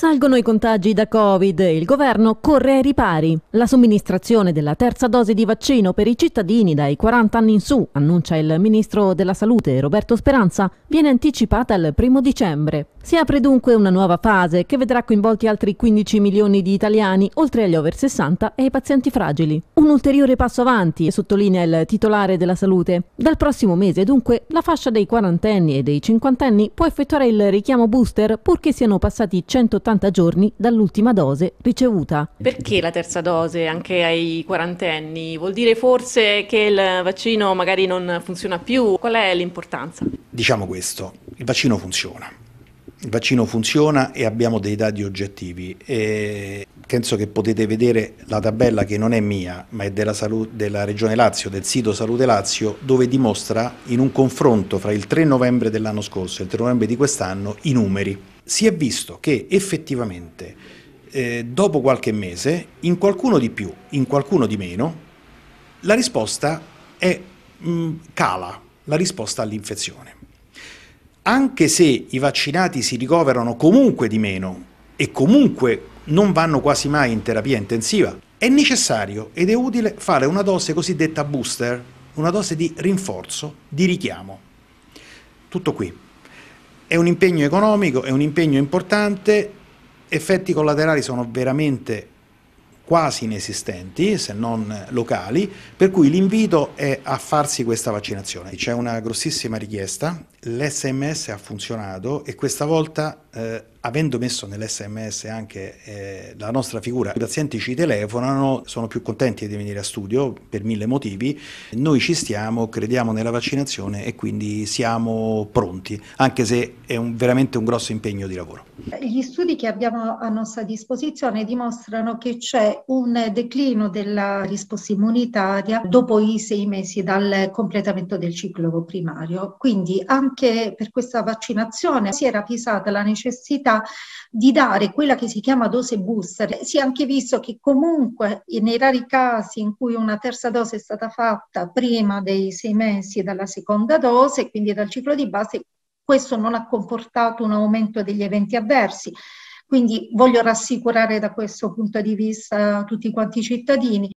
Salgono i contagi da Covid e il governo corre ai ripari. La somministrazione della terza dose di vaccino per i cittadini dai 40 anni in su, annuncia il ministro della Salute Roberto Speranza, viene anticipata al primo dicembre. Si apre dunque una nuova fase che vedrà coinvolti altri 15 milioni di italiani, oltre agli over 60 e ai pazienti fragili. Un ulteriore passo avanti, sottolinea il titolare della salute. Dal prossimo mese dunque la fascia dei quarantenni e dei cinquantenni può effettuare il richiamo booster purché siano passati 180 180 giorni dall'ultima dose ricevuta. Perché la terza dose anche ai quarantenni? Vuol dire forse che il vaccino magari non funziona più? Qual è l'importanza? Diciamo questo, il vaccino funziona. Il vaccino funziona e abbiamo dei dati oggettivi. E penso che potete vedere la tabella che non è mia, ma è della, salute, della, Regione Lazio, del sito Salute Lazio, dove dimostra in un confronto fra il 3 novembre dell'anno scorso e il 3 novembre di quest'anno i numeri si è visto che effettivamente eh, dopo qualche mese, in qualcuno di più, in qualcuno di meno, la risposta è, mh, mm, cala, la risposta all'infezione. Anche se i vaccinati si ricoverano comunque di meno e comunque non vanno quasi mai in terapia intensiva, è necessario ed è utile fare una dose cosiddetta booster, una dose di rinforzo, di richiamo. Tutto qui. È un impegno economico, è un impegno importante, effetti collaterali sono veramente quasi inesistenti, se non locali, per cui l'invito è a farsi questa vaccinazione. C'è una grossissima richiesta, l'SMS ha funzionato e questa volta eh, avendo messo nell'SMS anche eh, la nostra figura, i pazienti ci telefonano, sono più contenti di venire a studio per mille motivi, noi ci stiamo, crediamo nella vaccinazione e quindi siamo pronti, anche se è un, veramente un grosso impegno di lavoro. Gli studi che abbiamo a nostra disposizione dimostrano che c'è un declino della risposta immunitaria dopo i sei mesi dal completamento del ciclo primario, quindi anche per questa vaccinazione si era pisata la necessità di dare quella che si chiama dose booster. Si è anche visto che comunque eh, nei rari casi in cui una terza dose è stata fatta prima dei sei mesi dalla seconda dose, quindi dal ciclo di base, questo non ha comportato un aumento degli eventi avversi. Quindi voglio rassicurare da questo punto di vista eh, tutti quanti i cittadini.